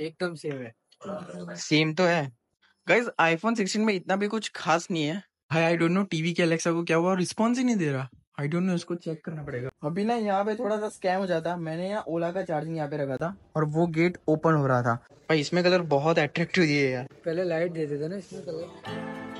एकदम सेम है सेम हाँ। तो है गाइस आईफोन 16 में इतना भी कुछ खास नहीं है भाई आई डोंट नो टीवी के अलेक्सा को क्या हुआ रिस्पॉन्स ही नहीं दे रहा आई डोंट नो इसको चेक करना पड़ेगा अभी ना यहाँ पे थोड़ा सा स्कैम हो जाता मैंने यहाँ ओला का चार्जिंग यहाँ पे रखा था और वो गेट ओपन हो रहा था भाई इसमें कलर बहुत अट्रैक्टिव दिए यार पहले लाइट देते थे ना इसमें कलर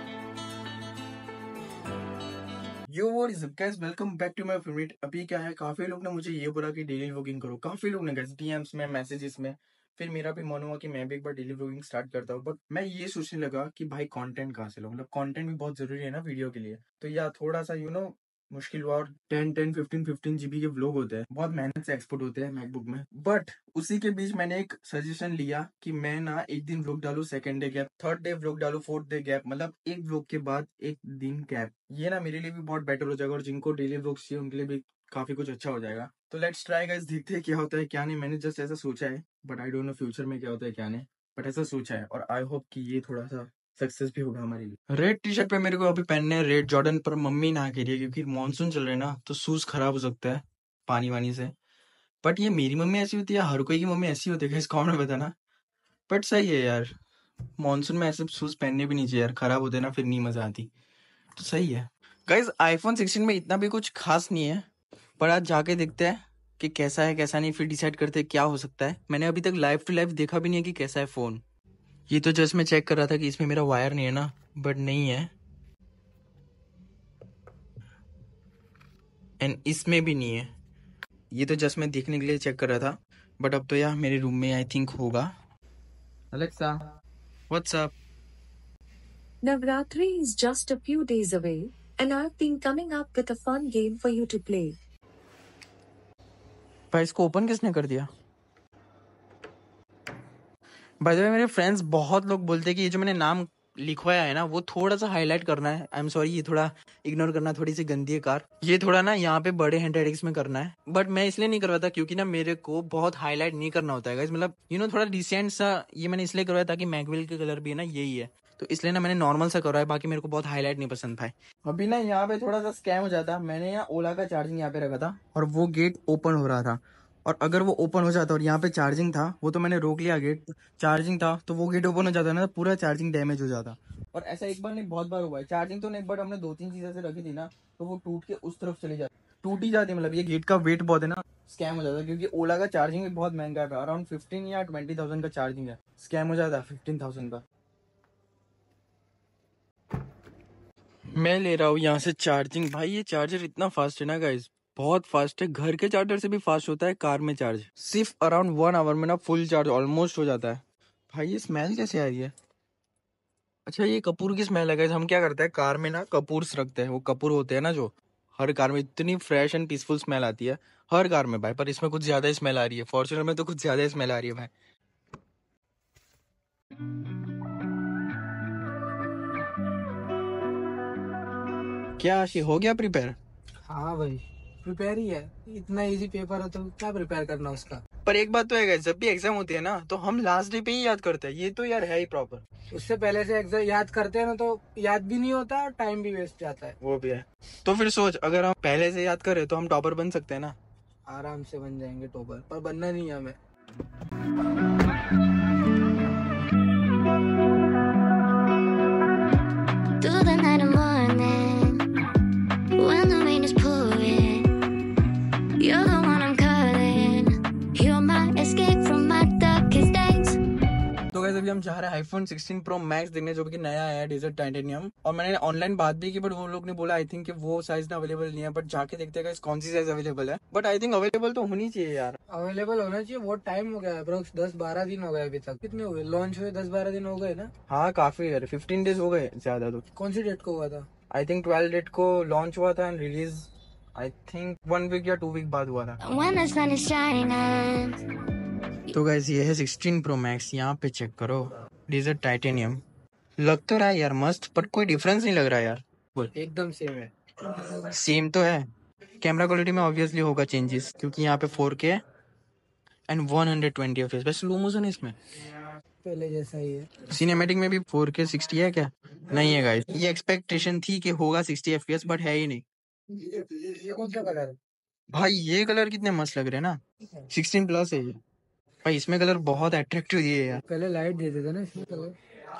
यो वो is guess welcome back to my favourite अभी क्या है काफी लोग ने मुझे ये बोला कि डेली वॉकिंग करो काफी लोग ने गैस डीएम्स में मैसेजेस में फिर मेरा भी मन हुआ कि मैं भी एक बार डेली ब्लॉगिंग स्टार्ट करता हूँ बट मैं ये सोचने लगा कि भाई कंटेंट कहाँ से लो मतलब कंटेंट भी बहुत जरूरी है ना वीडियो के लिए तो या थोड़ा सा यू नो मुश्किल हुआ और ten ten fifteen fifteen GB के व्लॉग होते हैं बहुत मेहनत से एक्सपोर्ट होते हैं मैकबुक में बट उसी के बीच मैंने एक सजेशन लिया कि मैं ना एक दिन व्लॉग डालू second day gap third day vlog डालू फोर्थ डे गैप मतलब एक व्लॉग के बाद एक दिन गैप ये ना मेरे लिए भी बहुत बेटर हो जाएगा और जिनको डेली व्लॉग चाहिए उनके लिए भी काफी कुछ अच्छा हो जाएगा तो लेट्स ट्राई गाइस देखते हैं क्या होता है क्या नहीं मैंने जस्ट ऐसा सोचा है but I don't know future में क्या होता है क्या नहीं बट ऐसा सोचा है और आई होप कि ये थोड़ा सा सक्सेस भी होगा हमारे लिए रेड टी शर्ट पे मेरे को अभी पहनने हैं रेड जॉर्डन पर मम्मी ना कह रही है क्योंकि मानसून चल रहा है ना तो शूज खराब हो सकता है पानी वानी से बट ये मेरी मम्मी ऐसी होती है हर कोई की मम्मी ऐसी होती है इस कौन बताना बट सही है यार मानसून में ऐसे शूज पहनने भी नहीं चाहिए यार खराब होते ना फिर नहीं मजा आती तो सही है गाइज आईफोन सिक्सटीन में इतना भी कुछ खास नहीं है पर आज जाके देखते हैं कि कैसा है कैसा नहीं फिर डिसाइड करते हैं क्या हो सकता है मैंने अभी तक लाइव टू लाइव देखा भी नहीं है कि कैसा है फ़ोन ये तो जस्ट मैं चेक कर रहा था कि इसमें मेरा वायर नहीं है ना बट नहीं है एंड इसमें भी नहीं है ये तो जस्ट मैं देखने के लिए चेक कर रहा था बट अब तो यार मेरे रूम में आई थिंक होगा Alexa what's up Navratri is just a few days away, and I've been coming up with a fun game for you to play. भाई इसको ओपन किसने कर दिया भाई भाई मेरे फ्रेंड्स बहुत लोग बोलते हैं कि ये जो मैंने नाम लिखवाया है ना वो थोड़ा सा हाईलाइट करना है आई एम सॉरी ये थोड़ा इग्नोर करना थोड़ी सी गंदी है कार ये थोड़ा ना यहाँ पे बड़े हैंड राइटिंग्स में करना है बट मैं इसलिए नहीं करवाता क्योंकि ना मेरे को बहुत हाईलाइट नहीं करना होता है मतलब यू नो थोड़ा रिसेंट सा ये मैंने इसलिए करवाया ताकि मैगविल के कलर भी है ना यही है तो इसलिए ना मैंने नॉर्मल सा करवाया बाकी मेरे को बहुत हाईलाइट नहीं पसंद था अभी ना यहाँ पे थोड़ा सा स्कैम हो जाता मैंने यहाँ ओला का चार्जिंग यहाँ पे रखा था और वो गेट ओपन हो रहा था और अगर वो ओपन हो जाता और यहाँ पे चार्जिंग था वो तो मैंने रोक लिया गेट चार्जिंग था तो वो गेट ओपन हो जाता ना तो पूरा चार्जिंग डैमेज हो जाता और ऐसा एक बार नहीं बहुत बार हुआ है चार्जिंग तो नहीं बट हमने दो तीन चीज़ें से रखी थी ना तो वो टूट के उस तरफ चली जाती टूट ही जाती मतलब ये गेट का वेट बहुत है ना स्कैम हो जाता क्योंकि ओला का चार्जिंग भी बहुत महंगा है अराउंड फिफ्टीन या ट्वेंटी थाउजेंड का चार्जिंग है स्कैम हो जाता है फिफ्टीन थाउजेंड का मैं ले रहा हूँ यहाँ से चार्जिंग भाई ये चार्जर इतना फास्ट है ना गाइज बहुत फास्ट है घर के चार्जर से भी फास्ट होता है कार में चार्ज सिर्फ अराउंड वन आवर में ना फुल चार्ज ऑलमोस्ट हो जाता है भाई ये स्मेल कैसे आ रही है अच्छा ये कपूर की स्मेल है हम क्या करते हैं कार में ना कपूर रखते हैं वो कपूर होते हैं ना जो हर कार में इतनी फ्रेश एंड पीसफुल स्मेल आती है हर कार में भाई पर इसमें कुछ ज़्यादा स्मेल आ रही है फॉर्चुनर में तो कुछ ज़्यादा स्मेल आ रही है भाई क्या आशी हो गया प्रिपेयर हाँ भाई प्रिपेयर ही है इतना इजी पेपर है तो क्या प्रिपेयर करना उसका पर एक बात तो है जब भी एग्जाम होती है ना तो हम लास्ट डे पे ही याद करते हैं ये तो यार है ही प्रॉपर उससे पहले से एग्जाम याद करते हैं ना तो याद भी नहीं होता और टाइम भी वेस्ट जाता है वो भी है तो फिर सोच अगर हम पहले से याद करें तो हम टॉपर बन सकते हैं ना आराम से बन जाएंगे टॉपर पर बनना नहीं है हमें तू जा रहा है आईफोन सिक्सटीन प्रो मैक्स देखने जो कि नया आया डेजर्ट टाइटेनियम और मैंने ऑनलाइन बात भी की बट वो लोग ने बोला आई थिंक वो साइज ना अवेलेबल नहीं है बट जाके देखते हैं कौन सी साइज अवेलेबल है बट आई थिंक अवेलेबल तो होनी चाहिए यार अवेलेबल होना चाहिए बहुत टाइम हो गया अप्रोक्स दस बारह दिन हो गए अभी तक कितने हुए लॉन्च हुए दस बारह दिन हो गए ना हाँ काफी यार फिफ्टीन डेज हो गए ज्यादा तो कौन सी डेट को हुआ था आई थिंक ट्वेल्व डेट को लॉन्च हुआ था and release I think one week या टू वीक बाद हुआ था तो गैस ये है सिक्सटीन प्रो मैक्स यहाँ पे चेक करो डिजर टाइटेनियम लग तो रहा है यार मस्त पर कोई डिफरेंस नहीं लग रहा यार बोल एकदम सेम है सेम तो है कैमरा क्वालिटी में ऑब्वियसली होगा चेंजेस क्योंकि यहाँ पे four K and one hundred twenty ऑफ बस लो मोशन इसमें पहले जैसा ही है सिनेमेटिक में भी फोर के सिक्सटी है क्या नहीं है गाइस ये एक्सपेक्टेशन थी कि होगा सिक्सटी एफ बट है ही नहीं ये, ये, ये कौन सा कलर भाई ये कलर कितने मस्त लग रहे हैं ना सिक्सटीन प्लस है ये भाई इसमें कलर बहुत अट्रैक्टिव दिए यार पहले लाइट दे देते ना इसमें कलर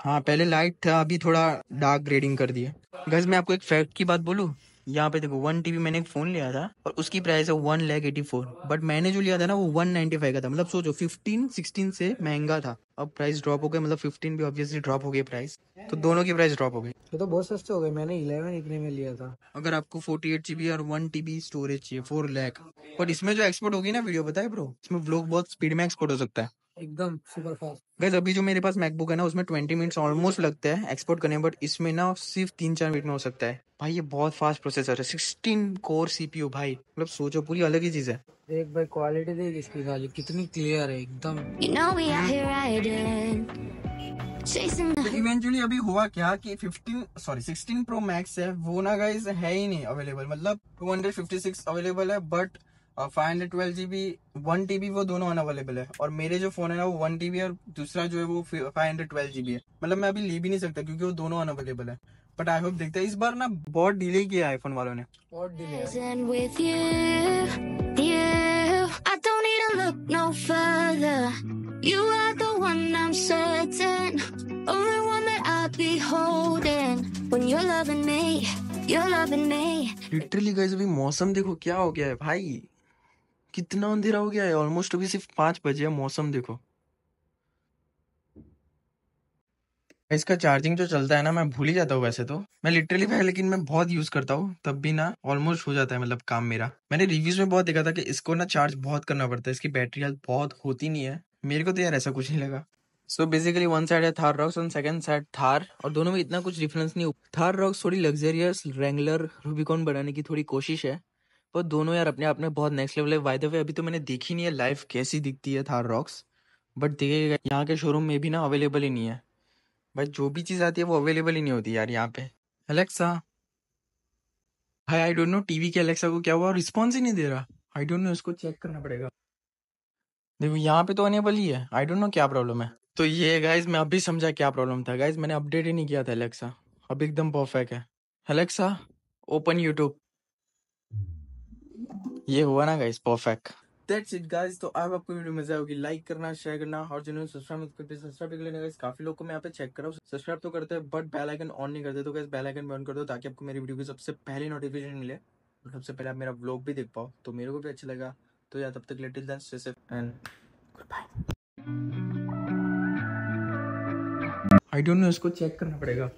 हाँ पहले लाइट था अभी थोड़ा डार्क ग्रेडिंग कर दिया गज मैं आपको एक फैक्ट की बात बोलूँ यहाँ पे देखो वन टीबी मैंने एक फोन लिया था और उसकी प्राइस है one lakh eighty four but मैंने जो लिया था ना वो वन नाइनटी फाइव का था मतलब सोचो फिफ्टीन सिक्सटीन से महंगा था अब प्राइस ड्रॉप हो गए मतलब फिफ्टीन भी ऑब्वियसली ड्रॉप हो गई प्राइस मतलब तो दोनों की प्राइस ड्रॉप हो गई तो, बहुत सस्ते हो गए मैंने इलेवन इतने में लिया था अगर आपको फोर्टी एट जीबी और वन टीबी स्टोरेज चाहिए फोर लैख बट इसमें जो एक्सपोर्ट होगी ना वीडियो बताए ब्रो इसमें ब्लॉग बहुत स्पीड में एक्सपोर्ट हो सकता है एकदम सुपर फास्ट गैस अभी जो मेरे पास मैकबुक है ना उसमें ट्वेंटी मिनट्स ऑलमोस्ट लगते हैं एक्सपोर्ट करने बट इसमें ना सिर्फ तीन चार मिनट में हो सकता है भाई ये बहुत फास्ट प्रोसेसर है सिक्सटीन कोर सीपीयू भाई मतलब सोचो पूरी अलग ही चीज है देख भाई क्वालिटी देख इसकी खाली कितनी क्लियर है एकदम इवेंचुअली अभी हुआ क्या कि 15 सॉरी 16 प्रो मैक्स है वो ना गाइस है ही नहीं अवेलेबल मतलब 256 अवेलेबल है बट और five hundred twelve G B one T B वो दोनों अनअवेलेबल है और मेरे जो फोन है ना वो वन टी बी और दूसरा जो है वो five hundred twelve G B है मतलब मैं अभी ले भी नहीं सकता क्योंकि वो दोनों अनअवेलेबल है बट आई होप देखते हैं इस बार ना बहुत डिले किया आईफोन वालों ने बहुत डिले लिटरली गाइस अभी मौसम देखो क्या हो गया है भाई कितना अंधेरा हो गया है ऑलमोस्ट अभी सिर्फ पांच बजे है मौसम देखो इसका चार्जिंग जो चलता है ना मैं भूल ही जाता हूँ वैसे तो मैं लिटरली भाई लेकिन मैं बहुत यूज करता हूँ तब भी ना ऑलमोस्ट हो जाता है मतलब काम मेरा मैंने रिव्यूज में बहुत देखा था कि इसको ना चार्ज बहुत करना पड़ता है इसकी बैटरी हेल्थ बहुत होती नहीं है मेरे को तो यार ऐसा कुछ नहीं लगा सो बेसिकली वन साइड है Thar Roxx on second side Thar और दोनों में इतना कुछ डिफरेंस नहीं थार रॉक्स थोड़ी लग्जरियस रेंगुलर रूबिकॉन बनाने की थोड़ी कोशिश है पर दोनों यार अपने आप में बहुत नेक्स्ट लेवल है बाय वे अभी तो मैंने देखी नहीं है लाइफ कैसी दिखती है थार रॉक्स बट देखेगा यहाँ के शोरूम में भी ना अवेलेबल ही नहीं है बट जो भी चीज़ आती है वो अवेलेबल ही नहीं होती यार यहाँ पे Alexa hi I don't know TV के अलेक्सा को क्या हुआ रिस्पॉन्स ही नहीं दे रहा आई डोंट नो इसको चेक करना पड़ेगा देखो यहाँ पे तो अनेबल ही है आई डोंट नो क्या प्रॉब्लम है तो ये गाइज मैं अभी समझा क्या प्रॉब्लम था गाइज मैंने अपडेट ही नहीं किया था अलेक्सा अब एकदम परफेक्ट है अलेक्सा ओपन यूट्यूब ये हुआ ना guys perfect that's it guys तो अब आपको वीडियो मजा होगी लाइक करना शेयर करना और जिन्होंने सब्सक्राइब मत करते सब्सक्राइब कर लेना गाइस काफी लोगों को मैं यहां पे चेक कर रहा हूं सब्सक्राइब तो करते हैं बट बेल आइकन ऑन नहीं करते तो गाइस बेल आइकन ऑन कर दो ताकि आपको मेरी वीडियो की सबसे पहले नोटिफिकेशन मिले और सबसे पहले आप मेरा व्लॉग भी देख पाओ तो मेरे को भी अच्छा लगा तो यार तब तक till then stay safe and good bye I don't know इसको चेक करना पड़ेगा